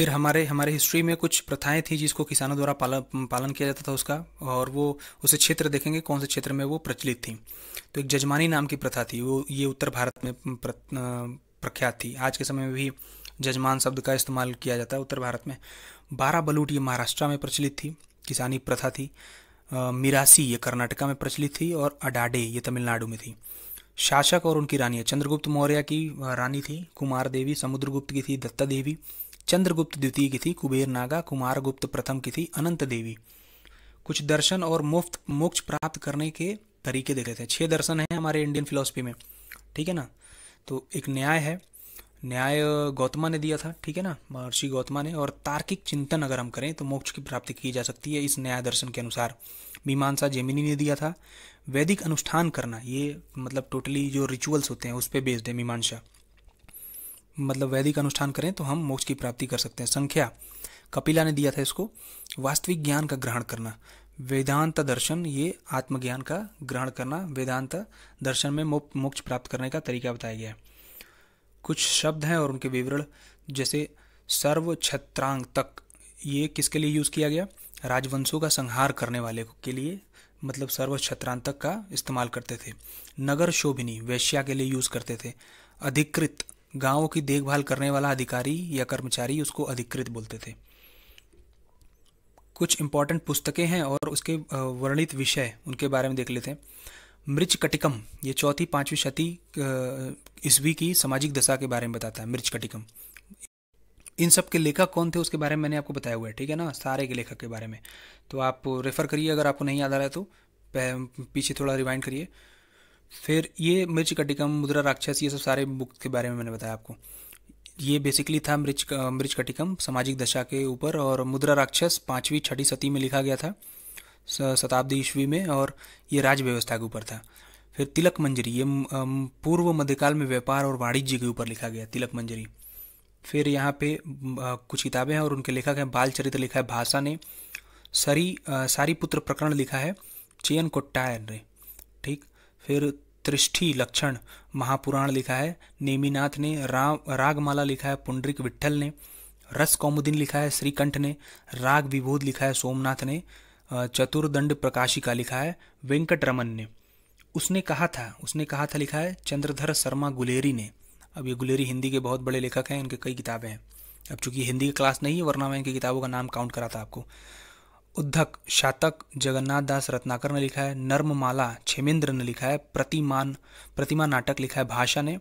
फिर हमारे हमारे हिस्ट्री में कुछ प्रथाएं थी जिसको किसानों द्वारा पालन पालन किया जाता था उसका और वो उसे क्षेत्र देखेंगे कौन से क्षेत्र में वो प्रचलित थी तो एक जजमानी नाम की प्रथा थी वो ये उत्तर भारत में प्रख्यात थी आज के समय में भी जजमान शब्द का इस्तेमाल किया जाता है उत्तर भारत में बारह बलूट ये महाराष्ट्र में प्रचलित थी किसानी प्रथा थी मिरासी ये कर्नाटका में प्रचलित थी और अडाडे ये तमिलनाडु में थी शासक और उनकी रानियाँ चंद्रगुप्त मौर्य की रानी थी कुमार देवी समुद्रगुप्त की थी दत्ता देवी चंद्रगुप्त द्वितीय की थी कुबेर नागा कुमारगुप्त प्रथम की थी अनंत देवी कुछ दर्शन और मुफ्त मोक्ष प्राप्त करने के तरीके देखे थे छह दर्शन हैं हमारे इंडियन फिलोसफी में ठीक है ना तो एक न्याय है न्याय गौतमा ने दिया था ठीक है ना महर्षि गौतमा ने और तार्किक चिंतन अगर हम करें तो मोक्ष की प्राप्ति की जा सकती है इस न्याय दर्शन के अनुसार मीमांसा जेमिनी ने दिया था वैदिक अनुष्ठान करना ये मतलब टोटली जो रिचुअल्स होते हैं उस पर बेस्ड है मीमांसा मतलब वैदिक अनुष्ठान करें तो हम मोक्ष की प्राप्ति कर सकते हैं संख्या कपिला ने दिया था इसको वास्तविक ज्ञान का ग्रहण करना वेदांत दर्शन ये आत्मज्ञान का ग्रहण करना वेदांत दर्शन में मोक्ष प्राप्त करने का तरीका बताया गया है कुछ शब्द हैं और उनके विवरण जैसे सर्व छत्रांग तक ये किसके लिए यूज़ किया गया राजवंशों का संहार करने वाले के लिए मतलब सर्व तक का इस्तेमाल करते थे नगर शोभिनी वैश्या के लिए यूज़ करते थे अधिकृत गांवों की देखभाल करने वाला अधिकारी या कर्मचारी उसको अधिकृत बोलते थे कुछ इंपॉर्टेंट पुस्तकें हैं और उसके वर्णित विषय उनके बारे में देख लेते हैं मृच कटिकम ये चौथी पांचवी शती ईस्वी की सामाजिक दशा के बारे में बताता है मृच कटिकम इन सब के लेखक कौन थे उसके बारे में मैंने आपको बताया हुआ है ठीक है ना सारे के लेखक के बारे में तो आप रेफ़र करिए अगर आपको नहीं याद आ रहा है तो पीछे थोड़ा रिवाइंड करिए फिर ये मृच कटिकम मुद्रा राक्षस ये सब सारे बुक के बारे में मैंने बताया आपको ये बेसिकली था मृच मृच कटिकम सामाजिक दशा के ऊपर और मुद्रा राक्षस पाँचवीं छठी सती में लिखा गया था शताब्दी ईस्वी में और ये राज व्यवस्था के ऊपर था फिर तिलक मंजरी ये पूर्व मध्यकाल में व्यापार और वाणिज्य के ऊपर लिखा गया तिलक मंजरी फिर यहाँ पे कुछ किताबें हैं और उनके लेखक हैं बाल चरित्र लिखा है भाषा ने सरी सारी पुत्र प्रकरण लिखा है चयन कोट्टायन ने ठीक फिर त्रिष्ठि लक्षण महापुराण लिखा है नेमीनाथ ने राम रागमाला लिखा है पुंडरिक विट्ठल ने रस कौमुदीन लिखा है श्रीकंठ ने राग विभूद लिखा है सोमनाथ ने चतुर्दंड प्रकाशिका लिखा है वेंकट रमन ने उसने कहा था उसने कहा था लिखा है चंद्रधर शर्मा गुलेरी ने अब ये गुलेरी हिंदी के बहुत बड़े लेखक हैं इनके कई किताबें हैं अब चूंकि हिंदी की क्लास नहीं है वरना मैं इनकी किताबों का नाम काउंट करा था आपको उद्धक शातक जगन्नाथ दास रत्नाकर ने लिखा है नर्म माला छेमेंद्र ने लिखा है प्रतिमान प्रतिमा नाटक लिखा है भाषा ने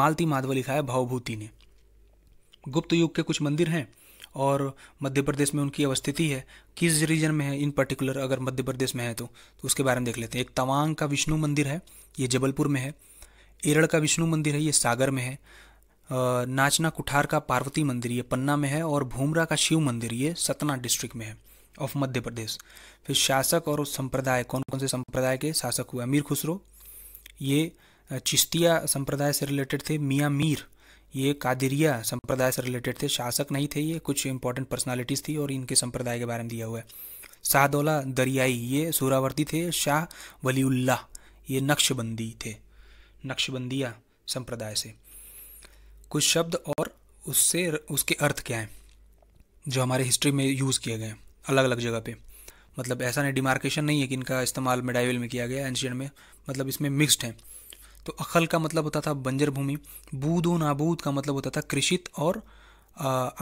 मालती माधव लिखा है भावभूति ने गुप्त युग के कुछ मंदिर हैं और मध्य प्रदेश में उनकी अवस्थिति है किस रीजन में है इन पर्टिकुलर अगर मध्य प्रदेश में है तो, तो उसके बारे में देख लेते हैं एक तवांग का विष्णु मंदिर है ये जबलपुर में है एरल का विष्णु मंदिर है ये सागर में है नाचना कुठार का पार्वती मंदिर ये पन्ना में है और भूमरा का शिव मंदिर ये सतना डिस्ट्रिक्ट में है ऑफ मध्य प्रदेश फिर शासक और संप्रदाय कौन कौन से संप्रदाय के शासक हुए अमीर खुसरो ये चिश्तिया संप्रदाय से रिलेटेड थे मियाँ मीर ये कादिरिया संप्रदाय से रिलेटेड थे शासक नहीं थे ये कुछ इंपॉर्टेंट पर्सनालिटीज़ थी और इनके संप्रदाय के बारे में दिया हुआ है शाहदौला दरियाई ये सूरावर्ती थे शाह वलीउल्लाह ये नक्शबंदी थे नक्शबंदिया संप्रदाय से कुछ शब्द और उससे उसके अर्थ क्या हैं जो हमारे हिस्ट्री में यूज़ किए गए हैं अलग अलग जगह पे मतलब ऐसा नहीं डिमार्केशन नहीं है कि इनका इस्तेमाल मेडाइवल में किया गया एंशियन में मतलब इसमें मिक्स्ड है तो अखल का मतलब होता था बंजर भूमि बूद नाबूद का मतलब होता था कृषित और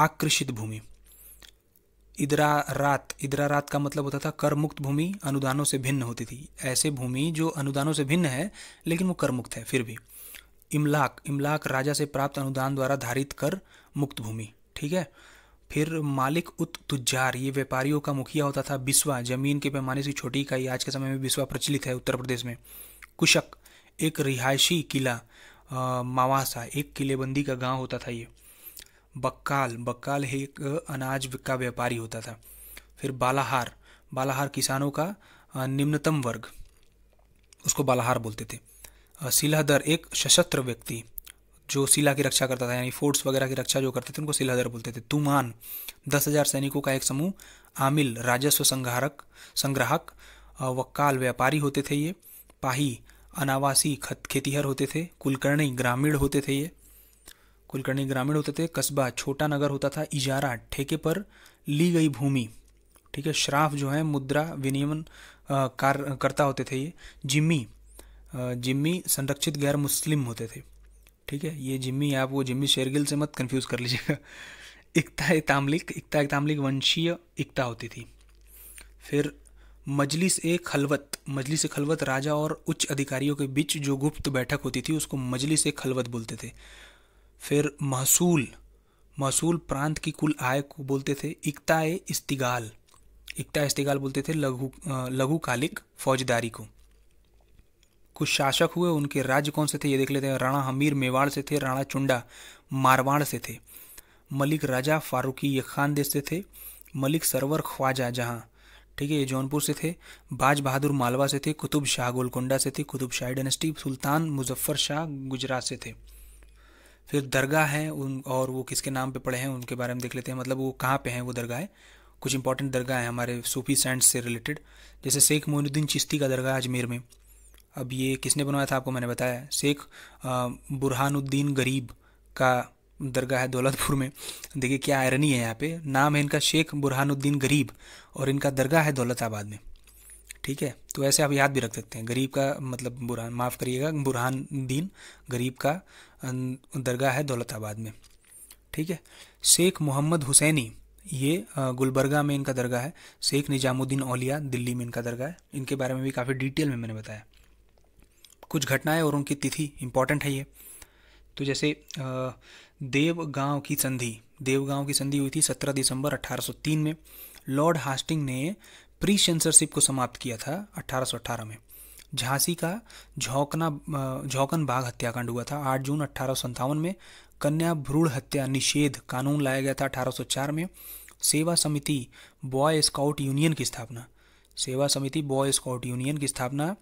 आकृषित भूमि इदरा रात इदरा रात का मतलब होता था कर मुक्त भूमि अनुदानों से भिन्न होती थी ऐसे भूमि जो अनुदानों से भिन्न है लेकिन वो कर मुक्त है फिर भी इमलाक इमलाक राजा से प्राप्त अनुदान द्वारा धारित कर मुक्त भूमि ठीक है फिर मालिक उत तुजार ये व्यापारियों का मुखिया होता था बिस्वा जमीन के पैमाने से छोटी इकाई आज के समय में बिस्वा प्रचलित है उत्तर प्रदेश में कुशक एक रिहायशी किला मावासा एक किलेबंदी का गांव होता था ये बक्काल बक्काल एक अनाज का व्यापारी होता था फिर बालाहार बालाहार किसानों का निम्नतम वर्ग उसको बालाहार बोलते थे सिलाहदर एक सशस्त्र व्यक्ति जो सिला की रक्षा करता था यानी फोर्ट्स वगैरह की रक्षा जो करते थे उनको सिलादर बोलते थे तुमान दस हजार सैनिकों का एक समूह आमिल राजस्व संग्राहक संग्राहक वक्काल व्यापारी होते थे ये पाही अनावासी खत खेतीहर होते थे कुलकर्णी ग्रामीण होते थे ये कुलकर्णी ग्रामीण होते थे कस्बा छोटा नगर होता था इजारा ठेके पर ली गई भूमि ठीक है श्राफ जो है मुद्रा विनियमन कार्य करता होते थे ये जिम्मी जिम्मी संरक्षित गैर मुस्लिम होते थे ठीक है ये जिम्मी आप वो जिम्मी शेरगिल से मत कंफ्यूज कर लीजिएगा इकता तामलिक इकता तामलिक वंशीय इकता होती थी फिर मजलिस ए खलवत मजलिस ए खलवत राजा और उच्च अधिकारियों के बीच जो गुप्त बैठक होती थी उसको मजलिस ए खलवत बोलते थे फिर महसूल महसूल प्रांत की कुल आय को बोलते थे इकता इस्तिगाल इकता इस्तिगाल बोलते थे लघु लघुकालिक फौजदारी को कुछ शासक हुए उनके राज्य कौन से थे ये देख लेते हैं राणा हमीर मेवाड़ से थे राणा चुंडा मारवाड़ से थे मलिक राजा फारूकी ये खानदेश से थे मलिक सरवर ख्वाजा जहाँ ठीक है ये जौनपुर से थे बाज बहादुर मालवा से थे कुतुब शाह गोलकुंडा से थे कुतुब शाही डायनेस्टी सुल्तान मुजफ्फर शाह गुजरात से थे फिर दरगाह हैं उन और वो किसके नाम पे पड़े हैं उनके बारे में देख लेते हैं मतलब वो कहाँ पे हैं वो दरगाह है। कुछ इंपॉर्टेंट दरगाह हैं हमारे सूफी सैंड से रिलेटेड जैसे शेख मोनुद्दीन चिश्ती का दरगाह अजमेर में अब ये किसने बनवाया था आपको मैंने बताया शेख बुरहानुद्दीन गरीब का दरगाह है दौलतपुर में देखिए क्या आयरनी है यहाँ पे नाम है इनका शेख बुरहानुद्दीन गरीब और इनका दरगाह है दौलताबाद में ठीक है तो ऐसे आप याद भी रख सकते हैं गरीब का मतलब बुरहान माफ़ करिएगा बुरहानुद्दीन गरीब का दरगाह है दौलताबाद में ठीक है शेख मोहम्मद हुसैनी ये गुलबर्गा में इनका दरगाह है शेख निजामुद्दीन औलिया दिल्ली में इनका दरगाह है इनके बारे में भी काफ़ी डिटेल में मैंने बताया कुछ घटनाएं और उनकी तिथि इंपॉर्टेंट है ये तो जैसे देवगांव की संधि देवगांव की संधि हुई थी 17 दिसंबर 1803 में लॉर्ड हास्टिंग ने प्री सेंसरशिप को समाप्त किया था 1818 में झांसी का झोंकना झोंकन बाघ हत्याकांड हुआ था 8 जून अट्ठारह में कन्या भ्रूण हत्या निषेध कानून लाया गया था 1804 में सेवा समिति बॉय स्काउट यूनियन की स्थापना सेवा समिति बॉय स्काउट यूनियन की स्थापना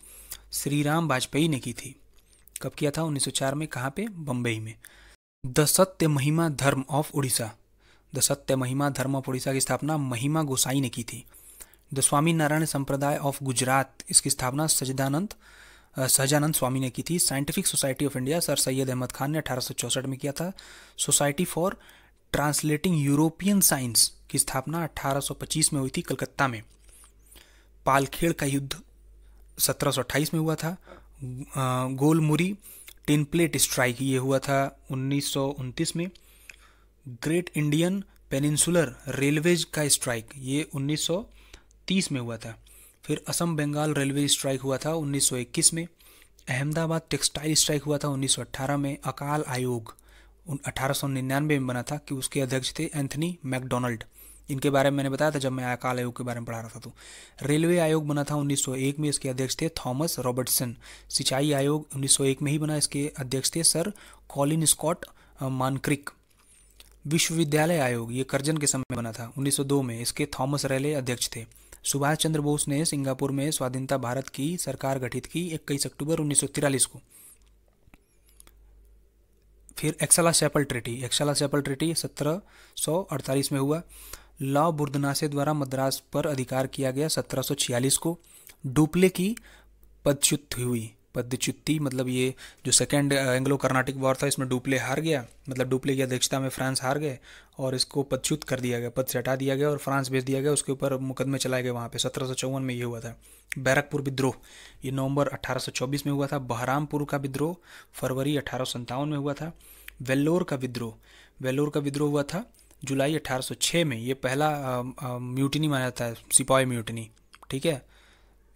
श्री राम वाजपेयी ने की थी कब किया था 1904 में कहाँ पे बम्बई में द सत्य महिमा धर्म ऑफ उड़ीसा द सत्य महिमा धर्म ऑफ उड़ीसा की स्थापना महिमा गोसाई ने की थी द स्वामी नारायण संप्रदाय ऑफ गुजरात इसकी स्थापना सजदानंद सहजानंद स्वामी ने की थी scientific society of India sir Syed Ahmad Khan ने अठारह में किया था society for translating European science की स्थापना 1825 में हुई थी कलकत्ता में पालखेड़ का युद्ध 1728 में हुआ था गोलमुरी टेनप्लेट स्ट्राइक ये हुआ था उन्नीस में ग्रेट इंडियन पेनिनसुलर रेलवेज का स्ट्राइक ये 1930 में हुआ था फिर असम बंगाल रेलवे स्ट्राइक हुआ था 1921 में अहमदाबाद टेक्सटाइल स्ट्राइक हुआ था 1918 में अकाल आयोग 1899 में बना था कि उसके अध्यक्ष थे एंथनी मैकडोनल्ड इनके बारे में मैंने बताया था जब मैं आयकाल आयोग के बारे में पढ़ा रहा था तो रेलवे आयोग बना था 1901 में इसके अध्यक्ष थे थॉमस रॉबर्टसन सिंचाई आयोग 1901 में ही बना इसके अध्यक्ष थे सर कॉलिन स्कॉट मानक्रिक विश्वविद्यालय आयोग ये कर्जन के समय बना था 1902 में इसके थॉमस रैले अध्यक्ष थे सुभाष चंद्र बोस ने सिंगापुर में स्वाधीनता भारत की सरकार गठित की इक्कीस अक्टूबर उन्नीस को फिर Aix la Chapelle treaty Aix la Chapelle treaty सत्रह में हुआ लॉ बुर्दनासे द्वारा मद्रास पर अधिकार किया गया 1746 को डुप्ले की पदच्युत हुई पदच्युति मतलब ये जो सेकेंड एंग्लो कर्नाटिक वॉर था इसमें डुप्ले हार गया मतलब डुप्ले की अध्यक्षता में फ्रांस हार गए और इसको पदच्युत कर दिया गया पद से हटा दिया गया और फ्रांस भेज दिया गया उसके ऊपर मुकदमे चलाए गए वहाँ पे सत्रह में ये हुआ था बैरकपुर विद्रोह ये नवंबर 1824 में हुआ था बहरामपुर का विद्रोह फरवरी अठारह में हुआ था वेल्लोर का विद्रोह वेल्लोर का विद्रोह हुआ था जुलाई 1806 में ये पहला म्यूटनी माना जाता है सिपाही म्यूटनी ठीक है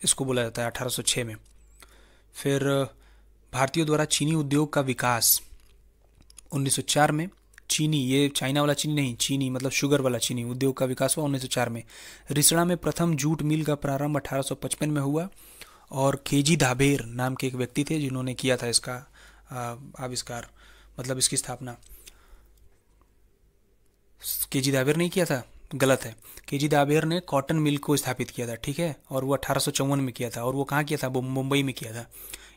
इसको बोला जाता है 1806 में फिर भारतीयों द्वारा चीनी उद्योग का विकास 1904 में चीनी ये चाइना वाला चीनी नहीं चीनी मतलब शुगर वाला चीनी उद्योग का विकास हुआ 1904 में रिसड़ा में प्रथम जूट मिल का प्रारंभ 1855 में हुआ और के जी धाबेर नाम के एक व्यक्ति थे जिन्होंने किया था इसका आविष्कार मतलब इसकी स्थापना के जी दाबेर ने किया था गलत है के जी दाबेर ने कॉटन मिल को स्थापित किया था ठीक है और वो अठारह में किया था और वो कहाँ किया था मुंबई में किया था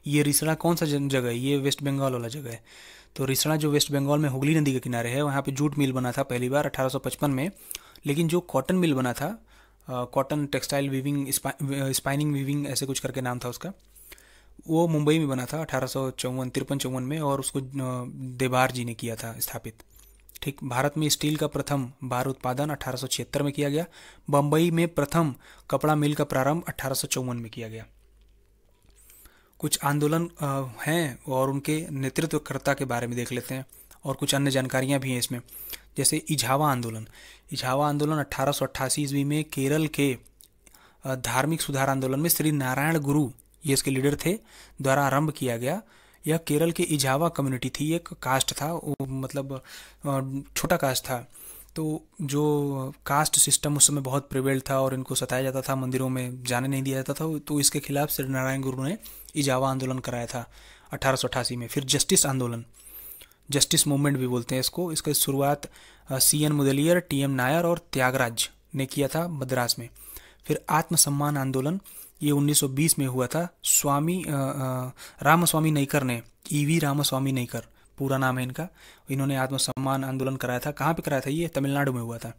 ये रिसड़ा कौन सा जगह है ये वेस्ट बंगाल वाला जगह है तो रिसड़ा जो वेस्ट बंगाल में हुगली नदी के किनारे है वहाँ पे जूट मिल बना था पहली बार 1855 में लेकिन जो कॉटन मिल बना था cotton textile weaving spinning weaving ऐसे कुछ करके नाम था उसका वो मुंबई में बना था अठारह सौ चौवन तिरपन चौवन में और उसको देवार जी ने किया था स्थापित ठीक भारत में स्टील का प्रथम बार उत्पादन अठारह में किया गया बम्बई में प्रथम कपड़ा मिल का प्रारंभ अठारह में किया गया कुछ आंदोलन हैं और उनके नेतृत्वकर्ता के बारे में देख लेते हैं और कुछ अन्य जानकारियां भी हैं इसमें जैसे इझावा आंदोलन इझावा आंदोलन अट्ठारह ईस्वी में केरल के धार्मिक सुधार आंदोलन में श्री नारायण गुरु ये इसके लीडर थे द्वारा आरंभ किया गया यह केरल के इजावा कम्युनिटी थी एक कास्ट था वो मतलब छोटा कास्ट था तो जो कास्ट सिस्टम उस समय बहुत प्रिवेल था और इनको सताया जाता था मंदिरों में जाने नहीं दिया जाता था तो इसके खिलाफ श्री नारायण गुरु ने इजावा आंदोलन कराया था अठारह में फिर जस्टिस आंदोलन जस्टिस मूवमेंट भी बोलते हैं इसको इसका शुरुआत C N Mudaliar T M Nair और त्यागराज ने किया था मद्रास में फिर आत्मसम्मान आंदोलन ये 1920 में हुआ था स्वामी रामस्वामी नईकर ने ईवी e रामस्वामी नईकर पूरा नाम है इनका इन्होंने आत्मसम्मान आंदोलन कराया था कहाँ पे कराया था ये तमिलनाडु में हुआ था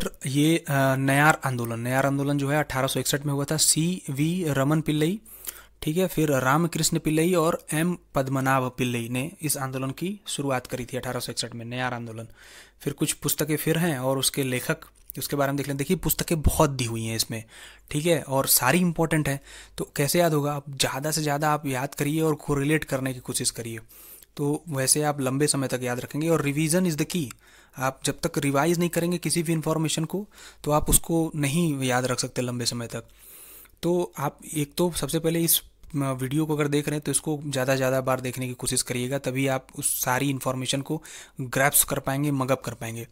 फिर ये नयार आंदोलन नयार आंदोलन जो है 1861 में हुआ था सी वी रमन पिल्लई ठीक है फिर रामकृष्ण पिल्लई और एम पद्मनाभ पिल्लई ने इस आंदोलन की शुरुआत करी थी अठारह में नयार आंदोलन फिर कुछ पुस्तकें फिर हैं और उसके लेखक उसके बारे में देख लें देखिए पुस्तकें बहुत दी हुई हैं इसमें ठीक है और सारी इंपॉर्टेंट है तो कैसे याद होगा आप ज़्यादा से ज़्यादा आप याद करिए और रिलेट करने की कोशिश करिए तो वैसे आप लंबे समय तक याद रखेंगे और रिवीजन इज़ द की आप जब तक रिवाइज नहीं करेंगे किसी भी इन्फॉर्मेशन को तो आप उसको नहीं याद रख सकते लंबे समय तक तो आप एक तो सबसे पहले इस वीडियो को अगर देख रहे हैं तो इसको ज़्यादा ज़्यादा बार देखने की कोशिश करिएगा तभी आप उस सारी इन्फॉर्मेशन को ग्रैप्स कर पाएंगे मगअप कर पाएंगे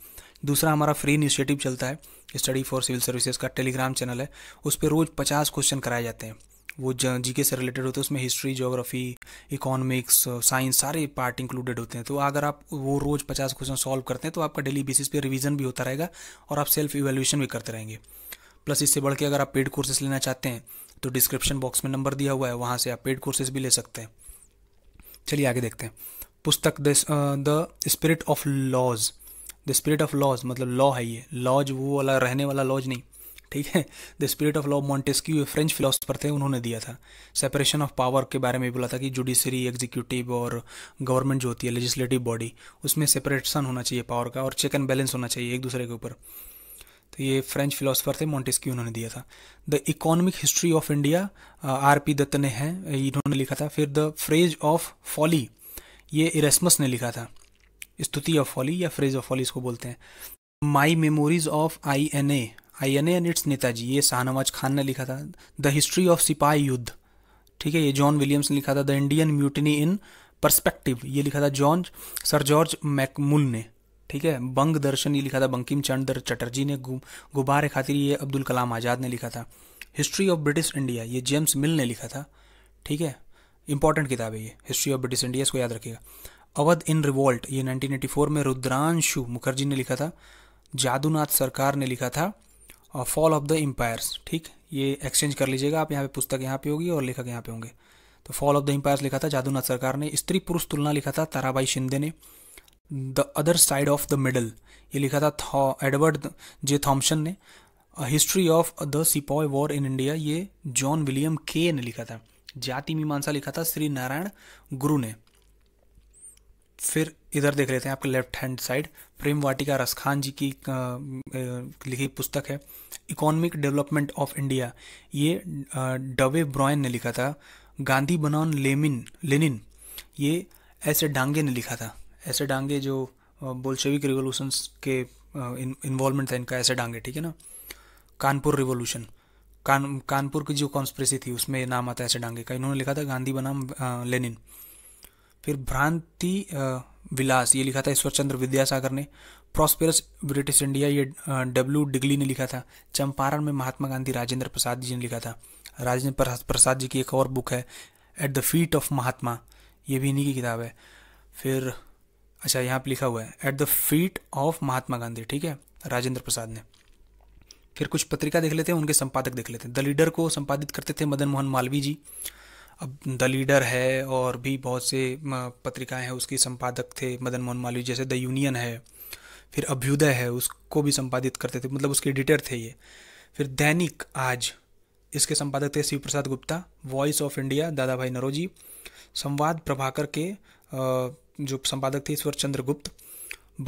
दूसरा हमारा फ्री इनिशिएटिव चलता है स्टडी फॉर सिविल सर्विसेज का टेलीग्राम चैनल है उस पर रोज़ पचास क्वेश्चन कराए जाते हैं वो जीके से रिलेटेड होते हैं उसमें हिस्ट्री जोग्राफी इकोनॉमिक्स साइंस सारे पार्ट इंक्लूडेड होते हैं तो अगर आप वो रोज़ पचास क्वेश्चन सॉल्व करते हैं तो आपका डेली बेसिस पे रिवीजन भी होता रहेगा और आप सेल्फ इवेल्यूशन भी करते रहेंगे प्लस इससे बढ़ के अगर आप पेड कोर्सेज लेना चाहते हैं तो डिस्क्रिप्शन बॉक्स में नंबर दिया हुआ है वहाँ से आप पेड कोर्सेज भी ले सकते हैं चलिए आगे देखते हैं पुस्तक the spirit of laws the spirit of laws मतलब लॉ है ये लॉज वो वाला रहने वाला लॉज नहीं ठीक है the spirit of law Montesquieu French philosopher थे उन्होंने दिया था सेपरेशन ऑफ पावर के बारे में बोला था कि जुडिशरी एग्जीक्यूटिव और गवर्नमेंट जो होती है लेजिस्लेटिव बॉडी उसमें सेपरेशन होना चाहिए पावर का और चेक एंड बैलेंस होना चाहिए एक दूसरे के ऊपर तो ये फ्रेंच फिलोसफर थे मॉन्टेस्क्यू उन्होंने दिया था the economic history of India R P Dutt ने है इन्होंने लिखा था फिर द फ्रेज ऑफ फॉली ये इरेस्मस ने लिखा था स्तुति ऑफ फॉली या फ्रेज ऑफ फॉली इसको बोलते हैं my memories of I N A I N A and its Netaji ये शाहनवाज खान ने लिखा था द हिस्ट्री ऑफ सिपाही युद्ध ठीक है ये जॉन विलियम्स ने लिखा था the Indian mutiny in perspective ये लिखा था जॉर्ज सर जॉर्ज मैकमुल ने ठीक है बंग दर्शन ये लिखा था बंकिम चंद्र चटर्जी ने गु, गुब्बारे खातिर ये अब्दुल कलाम आज़ाद ने लिखा था हिस्ट्री ऑफ ब्रिटिश इंडिया ये जेम्स मिल ने लिखा था ठीक है इंपॉर्टेंट किताब है ये हिस्ट्री ऑफ ब्रिटिश इंडिया इसको याद रखिएगा अवध इन रिवॉल्ट ये 1984 में रुद्रांशु मुखर्जी ने लिखा था जादूनाथ सरकार ने लिखा था और फॉल ऑफ द एम्पायर्स ठीक ये एक्सचेंज कर लीजिएगा आप यहाँ पे पुस्तक यहाँ पे होगी और लेखक यहाँ पे होंगे तो फॉल ऑफ द एम्पायर्स लिखा था जादूनाथ सरकार ने स्त्री पुरुष तुलना लिखा था ताराबाई शिंदे ने the other side of the middle ये लिखा था एडवर्ड जे थॉम्सन ने history of the sepoy war in India ये जॉन विलियम के ने लिखा था जाति मीमांसा लिखा था श्री नारायण गुरु ने फिर इधर देख लेते हैं आपके left hand side Prem Vatika Raskhan ji की लिखी पुस्तक है इकोनॉमिक डेवलपमेंट ऑफ इंडिया ये डवे ब्रॉयन ने लिखा था गांधी बनान लेमिन लेनिन ये ऐसे डांगे ने लिखा था ऐसे डांगे जो बोल्शेविक रिवोल्यूशन के इन्वॉल्वमेंट था इनका ऐसे डांगे ठीक है ना कानपुर रिवोल्यूशन कान कानपुर की जो कॉन्स्प्रेसी थी उसमें नाम आता है ऐसे डांगे का इन्होंने लिखा था गांधी बनाम लेनिन फिर भ्रांति विलास ये लिखा था ईश्वर चंद्र विद्यासागर ने प्रॉस्पेरस ब्रिटिश इंडिया ये डब्ल्यू डिग्ली ने लिखा था चंपारण में महात्मा गांधी राजेंद्र प्रसाद जी ने लिखा था राजेंद्र प्रसाद जी की एक और बुक है at the feet of Mahatma ये भी इन्हीं की किताब है फिर अच्छा यहाँ पर लिखा हुआ है at the feet of Mahatma Gandhi ठीक है राजेंद्र प्रसाद ने फिर कुछ पत्रिका देख लेते हैं उनके संपादक देख लेते हैं द लीडर को संपादित करते थे मदन मोहन मालवीय जी अब द लीडर है और भी बहुत से पत्रिकाएं हैं उसके संपादक थे मदन मोहन मालवीय जैसे द यूनियन है फिर अभ्युदय है उसको भी संपादित करते थे मतलब उसके एडिटर थे ये फिर दैनिक आज इसके संपादक थे Shiv Prasad Gupta voice of India Dadabhai Naoroji संवाद प्रभाकर के जो संपादक थे ईश्वर चंद्र गुप्त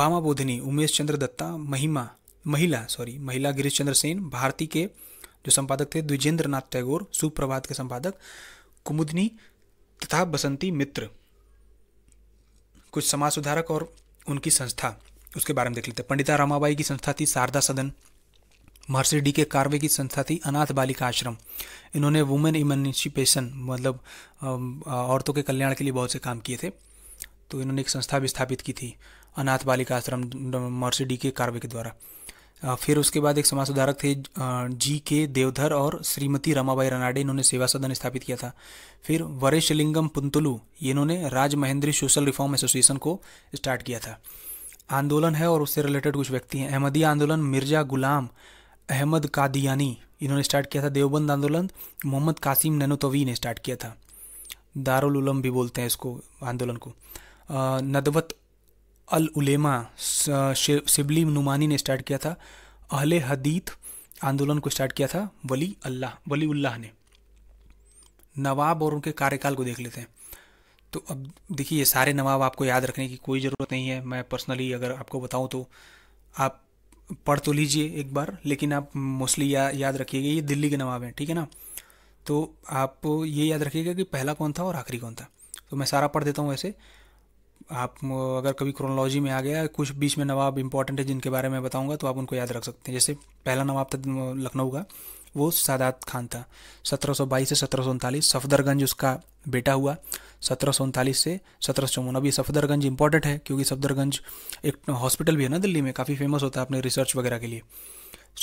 बामा बोधिनी उमेश चंद्र दत्ता महिमा महिला सॉरी महिला गिरीश चंद्र सेन भारती के जो संपादक थे द्विजेंद्र नाथ टैगोर सुप्रभात के संपादक कुमुदनी तथा बसंती मित्र कुछ समाज सुधारक और उनकी संस्था उसके बारे में देख लेते हैं पंडिता रामाबाई की संस्था थी शारदा सदन महर्षि डी के कार्वे की संस्था थी अनाथ बालिका आश्रम इन्होंने वुमेन इमेंसिपेशन मतलब औरतों के कल्याण के लिए बहुत से काम किए थे तो इन्होंने एक संस्था भी स्थापित की थी अनाथ बालिका आश्रम महर्षि डी के कार्वे के द्वारा फिर उसके बाद एक समाज सुधारक थे जी के देवधर और श्रीमती रमाबाई रनाडे इन्होंने सेवा सदन स्थापित किया था फिर लिंगम पुंतुलू इन्होंने Rajahmundry social reform association को स्टार्ट किया था आंदोलन है और उससे रिलेटेड कुछ व्यक्ति हैं अहमदी आंदोलन मिर्जा गुलाम अहमद कादियानी इन्होंने स्टार्ट किया था देवबंद आंदोलन मोहम्मद कासिम ननोतवी ने स्टार्ट किया था दारुल उलम भी बोलते हैं इसको आंदोलन को नदवत अल उलेमा शिबली नुमानी ने स्टार्ट किया था अहले हदीत आंदोलन को स्टार्ट किया था वली अल्लाह वली उल्लाह ने नवाब और उनके कार्यकाल को देख लेते हैं तो अब देखिए ये सारे नवाब आपको याद रखने की कोई ज़रूरत नहीं है मैं पर्सनली अगर आपको बताऊँ तो आप पढ़ तो लीजिए एक बार लेकिन आप मोस्टली या, याद रखिएगा ये दिल्ली के नवाब हैं ठीक है ना तो आप ये याद रखिएगा कि पहला कौन था और आखिरी कौन था तो मैं सारा पढ़ देता हूँ ऐसे आप अगर कभी क्रोनोलॉजी में आ गया कुछ बीच में नवाब इंपॉर्टेंट है जिनके बारे में बताऊंगा तो आप उनको याद रख सकते हैं जैसे पहला नवाब था लखनऊ का वो सादात खान था सत्रह से सत्रह सफदरगंज उसका बेटा हुआ सत्रह से सत्रह चौवन अभी सफदरगंज इंपॉर्टेंट है क्योंकि सफदरगंज एक हॉस्पिटल भी है ना दिल्ली में काफ़ी फेमस होता है अपने रिसर्च वगैरह के लिए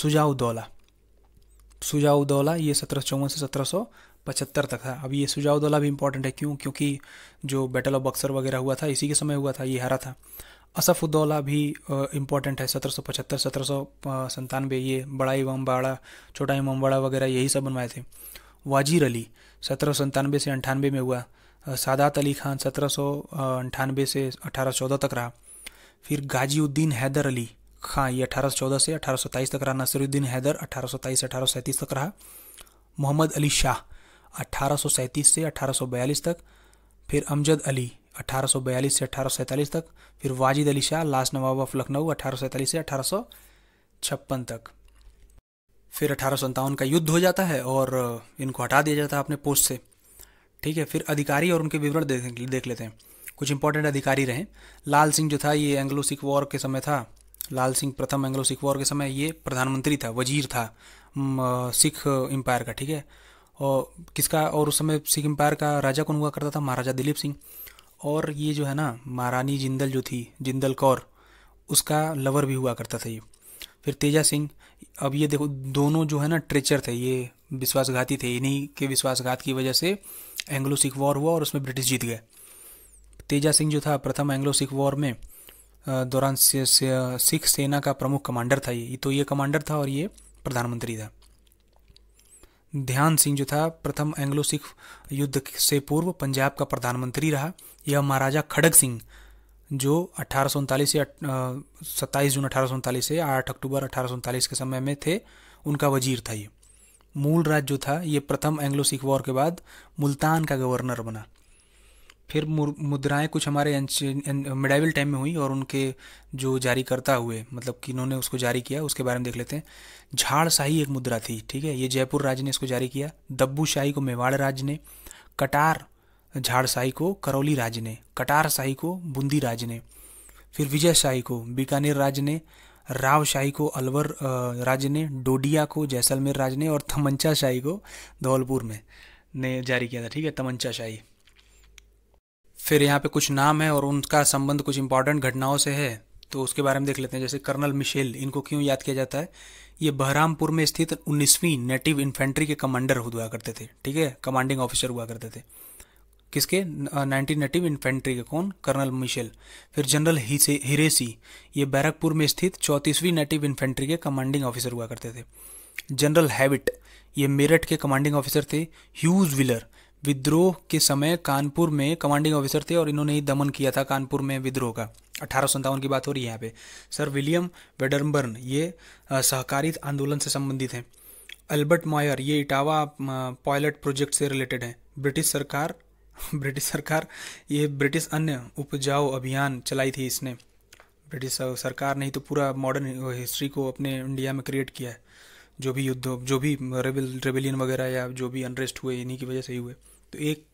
सुजाउद्दौला सुजाउद्दौला ये सत्रह चौवन से सत्रह पचहत्तर तक था अब ये सुजाउदौला भी इंपॉर्टेंट है क्यों क्योंकि जो बैटल ऑफ बक्सर वगैरह हुआ था इसी के समय हुआ था ये हरा था असफ़ुद्दौला भी इम्पॉर्टेंट है सत्रह सौ पचहत्तर सत्रह सौ संतानवे ये बड़ा इमाम बाड़ा छोटा इमाम बाड़ा वगैरह यही सब बनवाए थे वाजिर अली सत्रह सौ संतानवे से अंठानवे में हुआ सादात अली खान सत्रह सौ अंठानवे से अठारह चौदह तक रहा फिर गाजीउद्दीन हैदर अली खां ये अठारह सौ चौदह से अठारह सौ तेईस तक रहा नसरुद्दीन हैदर अठारह सौ तेईस अठारह सौ सैंतीस तक रहा मोहम्मद अली शाह अठारह से 1842 तक फिर अमजद अली 1842 से 1847 तक फिर वाजिद अली शाह लास्ट नवाब ऑफ लखनऊ अठारह से अठारह तक फिर अठारह का युद्ध हो जाता है और इनको हटा दिया जाता है अपने पोस्ट से ठीक है फिर अधिकारी और उनके विवरण देख लेते हैं कुछ इंपॉर्टेंट अधिकारी रहे लाल सिंह जो था ये एंग्लो सिख वॉर के समय था लाल सिंह प्रथम एंग्लो सिख वॉर के समय ये प्रधानमंत्री था वजीर था सिख एम्पायर का ठीक है और किसका और उस समय सिख एम्पायर का राजा कौन हुआ करता था महाराजा दिलीप सिंह और ये जो है ना महारानी जिंदल जो थी जिंदल कौर उसका लवर भी हुआ करता था ये फिर तेजा सिंह अब ये देखो दोनों जो है ना ट्रेचर थे ये विश्वासघाती थे इन्हीं के विश्वासघात की वजह से एंग्लो सिख वॉर हुआ और उसमें ब्रिटिश जीत गए तेजा सिंह जो था प्रथम एंग्लो सिख वॉर में दौरान सिख सेना का प्रमुख कमांडर था ये तो ये कमांडर था और ये प्रधानमंत्री था ध्यान सिंह जो था प्रथम एंग्लो सिख युद्ध से पूर्व पंजाब का प्रधानमंत्री रहा यह महाराजा खड़ग सिंह जो अठारह से सत्ताईस जून अठारह से आठ अक्टूबर अठारह के समय में थे उनका वजीर था ये मूल राज जो था ये प्रथम एंग्लो सिख वॉर के बाद मुल्तान का गवर्नर बना फिर मुद्राएं कुछ हमारे मेडाइवल टाइम में हुई और उनके जो जारी करता हुए मतलब कि इन्होंने उसको जारी किया उसके बारे में देख लेते हैं झाड़ शाही एक मुद्रा थी ठीक है ये जयपुर राज्य ने इसको जारी किया दब्बू शाही को मेवाड़ राज्य ने कटार झाड़ शाही को करौली राज्य ने कटार शाही को बूंदी राज्य ने फिर विजय शाही को बीकानेर राज्य ने राव शाही को अलवर राज्य ने डोडिया को जैसलमेर राज्य ने और थमंचा शाही को धौलपुर में ने जारी किया था ठीक है तमंचा शाही फिर यहाँ पे कुछ नाम है और उनका संबंध कुछ इंपॉर्टेंट घटनाओं से है तो उसके बारे में देख लेते हैं जैसे कर्नल मिशेल इनको क्यों याद किया जाता है ये बहरामपुर में स्थित उन्नीसवीं नेटिव इन्फेंट्री के कमांडर हुआ करते थे ठीक है कमांडिंग ऑफिसर हुआ करते थे किसके नाइनटीन नेटिव इन्फेंट्री के कौन कर्नल मिशेल फिर जनरल हिरेसी ये बैरकपुर में स्थित चौंतीसवीं नेटिव इन्फेंट्री के कमांडिंग ऑफिसर हुआ करते थे जनरल हैविट ये मेरठ के कमांडिंग ऑफिसर थे ह्यूज विलर विद्रोह के समय कानपुर में कमांडिंग ऑफिसर थे और इन्होंने ही दमन किया था कानपुर में विद्रोह का अठारह की बात हो रही है यहाँ पे सर विलियम वेडरबर्न ये सहकारित आंदोलन से संबंधित हैं अल्बर्ट मायर ये इटावा पॉयलट प्रोजेक्ट से रिलेटेड हैं ब्रिटिश सरकार ब्रिटिश सरकार ये ब्रिटिश अन्य उपजाऊ अभियान चलाई थी इसने ब्रिटिश सरकार ने ही तो पूरा मॉडर्न हिस्ट्री को अपने इंडिया में क्रिएट किया है जो भी युद्ध जो भी रेबल रेबेलियन वगैरह या जो भी अनरेस्ट हुए इन्हीं की वजह से ही हुए तो एक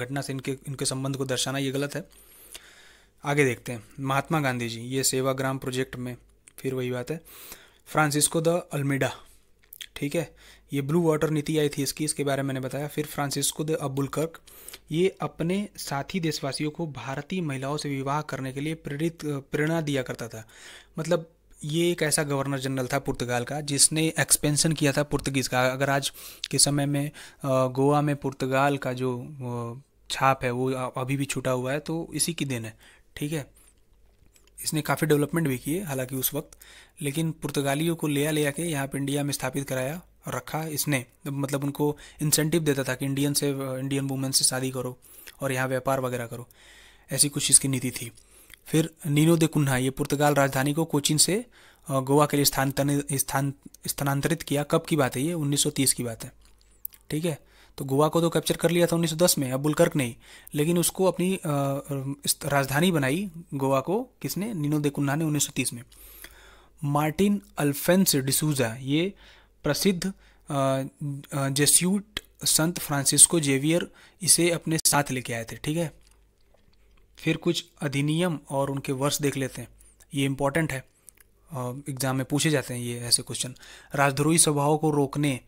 घटना से इनके इनके संबंध को दर्शाना ये गलत है आगे देखते हैं महात्मा गांधी जी ये सेवाग्राम प्रोजेक्ट में फिर वही बात है फ्रांसिस्को द अल्मिडा ठीक है ये ब्लू वाटर नीति आई थी इसकी इसके बारे में मैंने बताया फिर फ्रांसिस्को द अब्बुल कर्क ये अपने साथी देशवासियों को भारतीय महिलाओं से विवाह करने के लिए प्रेरित प्रेरणा दिया करता था मतलब ये एक ऐसा गवर्नर जनरल था पुर्तगाल का जिसने एक्सपेंशन किया था पुर्तगीज़ का अगर आज के समय में गोवा में पुर्तगाल का जो छाप है वो अभी भी छूटा हुआ है तो इसी की देन है ठीक है इसने काफ़ी डेवलपमेंट भी किए हालांकि उस वक्त लेकिन पुर्तगालियों को ले ले के यहाँ पर इंडिया में स्थापित कराया और रखा इसने मतलब उनको इंसेंटिव देता था कि इंडियन से इंडियन वूमेन से शादी करो और यहाँ व्यापार वगैरह करो ऐसी कुछ इसकी नीति थी फिर नीनो दे कुन्हा ये पुर्तगाल राजधानी को कोचिन से गोवा के लिए स्थान स्थानांतरित किया कब की बात है ये 1930 की बात है ठीक है तो गोवा को तो कैप्चर कर लिया था 1910 में अबुलकर्क नहीं लेकिन उसको अपनी राजधानी बनाई गोवा को किसने नीनो दे कुन्हा ने 1930 में मार्टिन अल्फेंस डिसूजा ये प्रसिद्ध जेस्यूट संत फ्रांसिस्को जेवियर इसे अपने साथ लेके आए थे ठीक है फिर कुछ अधिनियम और उनके वर्ष देख लेते हैं ये इम्पॉर्टेंट है एग्ज़ाम में पूछे जाते हैं ये ऐसे क्वेश्चन राजद्रोही स्वभाव को रोकने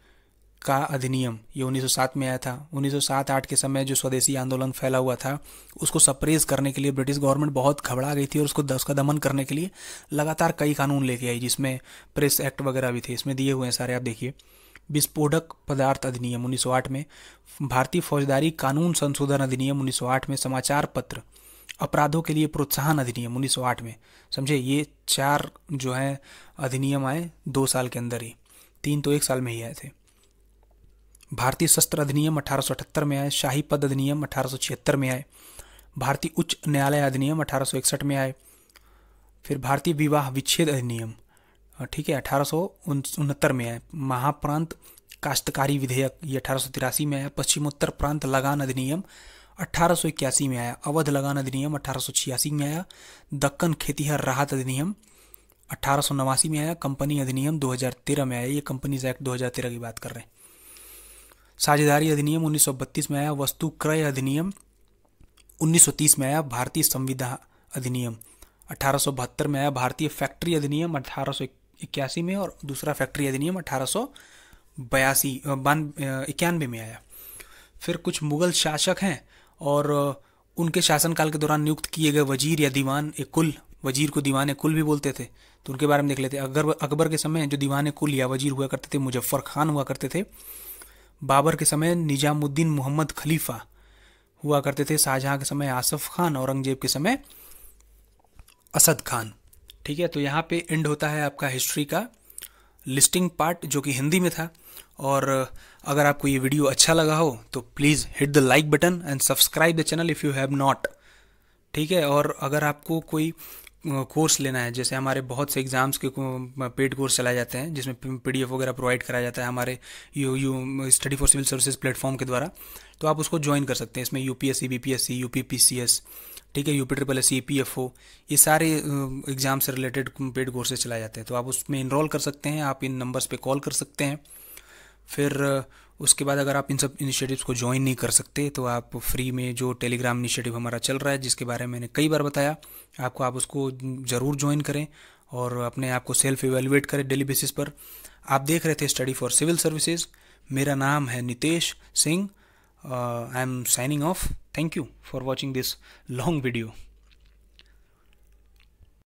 का अधिनियम ये 1907 में आया था 1907-8 के समय जो स्वदेशी आंदोलन फैला हुआ था उसको सप्रेस करने के लिए ब्रिटिश गवर्नमेंट बहुत घबरा गई थी और उसको उसका दमन करने के लिए लगातार कई कानून लेके आई जिसमें प्रेस एक्ट वगैरह भी थे इसमें दिए हुए हैं सारे आप देखिए विस्फोटक पदार्थ अधिनियम 1908 में भारतीय फौजदारी कानून संशोधन अधिनियम 1908 में समाचार पत्र अपराधों के लिए प्रोत्साहन अधिनियम 1908 में समझे ये चार जो है अधिनियम आए दो साल के अंदर ही तीन तो एक साल में ही आए थे भारतीय शस्त्र अधिनियम 1878 में आए शाही पद अधिनियम 1876 में आए भारतीय उच्च न्यायालय अधिनियम 1861 में आए फिर भारतीय विवाह विच्छेद अधिनियम ठीक है अठारह में आए महाप्रांत काश्तकारी विधेयक ये अठारह में आया पश्चिमोत्तर प्रांत लगान अधिनियम 1881 में आया अवध लगान अधिनियम 1886 में आया दक्कन खेतीहर राहत अधिनियम अट्ठारह में आया कंपनी अधिनियम 2013 में आया ये कंपनीज एक्ट 2013 की बात कर रहे हैं साझेदारी अधिनियम 1932 में आया वस्तु क्रय अधिनियम 1930 में आया भारतीय संविधान अधिनियम अठारह में आया भारतीय फैक्ट्री अधिनियम अठारह में और दूसरा फैक्ट्री अधिनियम अठारह बयासी इक्यानवे में आया फिर कुछ मुगल शासक हैं और उनके शासनकाल के दौरान नियुक्त किए गए वजीर या दीवान ए कुल वजीर को दीवान कुल भी बोलते थे तो उनके बारे में देख लेते अकबर अकबर के समय जो दीवान कुल या वजीर हुआ करते थे मुजफ्फर खान हुआ करते थे बाबर के समय निजामुद्दीन मोहम्मद खलीफा हुआ करते थे शाहजहाँ के समय आसफ खान औरंगजेब के समय असद खान ठीक है तो यहाँ पे एंड होता है आपका हिस्ट्री का लिस्टिंग पार्ट जो कि हिंदी में था और अगर आपको ये वीडियो अच्छा लगा हो तो please hit the like button and subscribe the channel if you have not ठीक है और अगर आपको कोई कोर्स लेना है जैसे हमारे बहुत से एग्ज़ाम्स के पेड कोर्स चलाए जाते हैं जिसमें पीडीएफ वगैरह प्रोवाइड कराया जाता है हमारे यू यू study for civil services platform के द्वारा तो आप उसको ज्वाइन कर सकते हैं इसमें यूपीएससी बीपीएससी यूपीपीसीएस ठीक है यूपीटर plus E e P F O ये सारे एग्ज़ाम से रिलेटेड पेड कोर्सेज चलाए जाते हैं तो आप उसमें इनरोल कर सकते हैं आप इन नंबर्स पे कॉल कर सकते हैं फिर उसके बाद अगर आप इन सब इनिशिएटिव्स को ज्वाइन नहीं कर सकते तो आप फ्री में जो टेलीग्राम इनिशिएटिव हमारा चल रहा है जिसके बारे में मैंने कई बार बताया आपको आप उसको ज़रूर ज्वाइन करें और अपने आप को सेल्फ एवेलुएट करें डेली बेसिस पर आप देख रहे थे स्टडी फॉर सिविल सर्विसेज मेरा नाम है Nitesh Singh uh, I'm signing off. Thank you for watching this long video.